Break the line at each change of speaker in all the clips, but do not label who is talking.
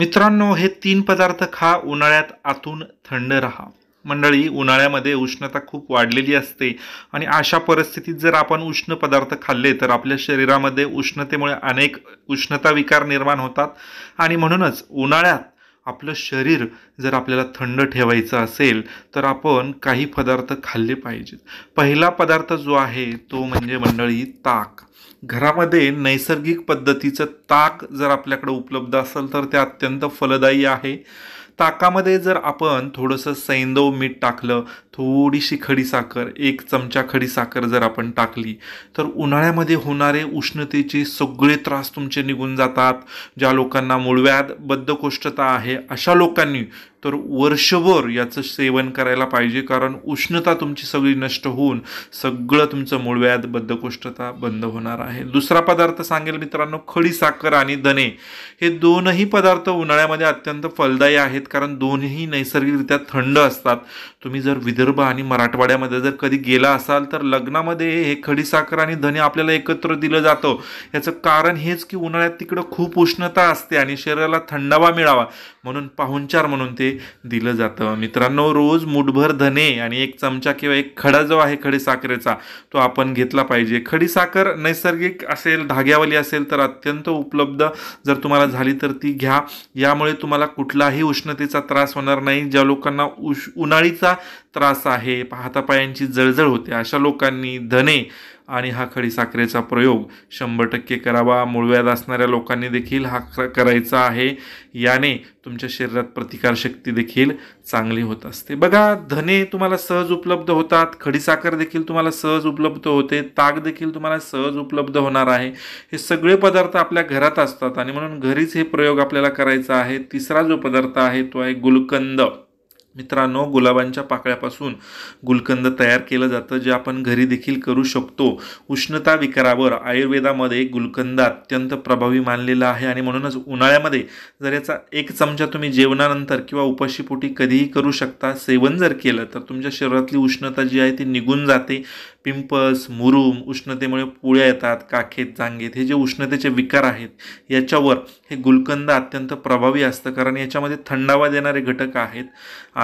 मित्रांनो हे तीन पदार्थ खा उन्हाळ्यात आतून थंड राहा मंडळी उन्हाळ्यामध्ये उष्णता खूप वाढलेली असते आणि अशा परिस्थितीत जर आपण उष्ण पदार्थ खाल्ले तर आपल्या शरीरामध्ये उष्णतेमुळे अनेक उष्णता विकार निर्माण होतात आणि म्हणूनच उन्हाळ्यात आपलं शरीर जर आपल्याला थंड ठेवायचं असेल तर आपण काही पदार्थ खाल्ले पाहिजेत पहिला पदार्थ जो आहे तो म्हणजे मंडळी ताक घरामध्ये नैसर्गिक पद्धतीचं ताक जर आपल्याकडे उपलब्ध असेल तर ते अत्यंत फलदायी आहे ताकामध्ये जर आपण थोडंसं सैंदव मीठ टाकलं थोडीशी खडीसाखर एक चमचा खड़ी खडीसाखर जर आपण टाकली तर उन्हाळ्यामध्ये होणारे उष्णतेचे सगळे त्रास तुमचे निघून जातात ज्या लोकांना मूळव्याध बद्धकोष्ठता आहे अशा लोकांनी तर वर्षभर याचं सेवन करायला पाहिजे कारण उष्णता तुमची सगळी नष्ट होऊन सगळं तुमचं मूळव्याध बद्धकोष्ठता बंद होणार आहे दुसरा पदार्थ सांगेल मित्रांनो खडी साखर आणि दणे हे दोनही पदार्थ उन्हाळ्यामध्ये अत्यंत फलदायी आहेत कारण दोन्ही नैसर्गिकरित्या थंड असतात तुम्ही जर विदर्भ आणि मराठवाड्यामध्ये जर कधी गेला असाल तर लग्नामध्ये हे खडी साखर आणि धने आपल्याला एकत्र दिलं जातं याचं कारण हेच की उन्हाळ्यात तिकडं खूप उष्णता असते आणि शरीराला थंडावा मिळावा म्हणून पाहुणचार म्हणून ते दिलं जातं मित्रांनो रोज मुठभर धने आणि एक चमचा किंवा एक खडा जो आहे खडी साखरेचा तो आपण घेतला पाहिजे खडी साखर नैसर्गिक असेल धाग्यावाली असेल तर अत्यंत उपलब्ध जर तुम्हाला झाली तर ती घ्या यामुळे तुम्हाला कुठलाही उष्णतेचा त्रास होणार नाही ज्या लोकांना उश उन्हाळीचा त्रास आहे हातापायांची जळजळ होते अशा लोकांनी धने आणि हा खडीसाखरेचा प्रयोग शंभर टक्के करावा मूळव्याध असणाऱ्या लोकांनी देखील हा करायचा आहे याने तुमच्या शरीरात प्रतिकारशक्ती देखील चांगली होत असते बघा धने तुम्हाला सहज उपलब्ध होतात खडीसाखर देखील तुम्हाला सहज उपलब्ध होते ताक देखील तुम्हाला सहज उपलब्ध होणार आहे हे सगळे पदार्थ आपल्या घरात असतात आणि म्हणून घरीच हे प्रयोग आपल्याला करायचा आहे तिसरा जो पदार्थ आहे तो आहे गुलकंद मित्रांनो गुलाबांच्या पाकळ्यापासून गुलकंद तयार केलं जातं जे आपण घरी देखील करू शकतो उष्णता विकारावर आयुर्वेदामध्ये गुलकंद अत्यंत प्रभावी मानलेला आहे आणि म्हणूनच उन्हाळ्यामध्ये जर याचा एक चमचा तुम्ही जेवणानंतर किंवा उपाशीपोटी कधीही करू शकता सेवन जर केलं तर तुमच्या शरीरातली उष्णता जी आहे ती निघून जाते पिंपल्स मुरूम उष्णतेमुळे पुळ्या येतात काखेत जांगेत हे जे उष्णतेचे विकार आहेत याच्यावर हे गुलकंद अत्यंत प्रभावी असतं कारण याच्यामध्ये थंडावा देणारे घटक आहेत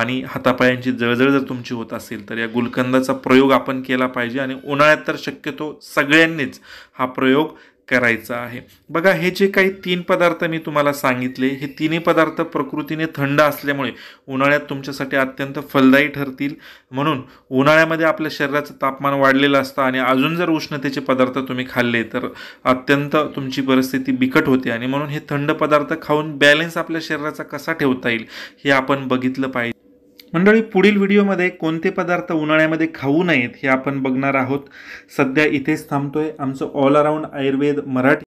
आणि हातापायांची जळजळ जर तुमची होत असेल तर या गुलकंदाचा प्रयोग आपण केला पाहिजे आणि उन्हाळ्यात तर शक्यतो सगळ्यांनीच हा प्रयोग करायचा आहे बघा हे जे काही तीन पदार्थ मी तुम्हाला सांगितले हे तिन्ही पदार्थ प्रकृतीने थंड असल्यामुळे उन्हाळ्यात तुमच्यासाठी अत्यंत फलदायी ठरतील म्हणून उन्हाळ्यामध्ये आपल्या शरीराचं तापमान वाढलेलं असतं आणि अजून जर उष्णतेचे पदार्थ तुम्ही खाल्ले तर अत्यंत तुमची परिस्थिती बिकट होते आणि म्हणून हे थंड पदार्थ खाऊन बॅलेन्स आपल्या शरीराचा कसा ठेवता येईल हे आपण बघितलं पाहिजे मंडळी पुढील व्हिडिओमध्ये कोणते पदार्थ उन्हाळ्यामध्ये खाऊ नयेत हे आपण बघणार आहोत सध्या इथेच थांबतोय आमचं ऑल अराऊंड आयुर्वेद मराठी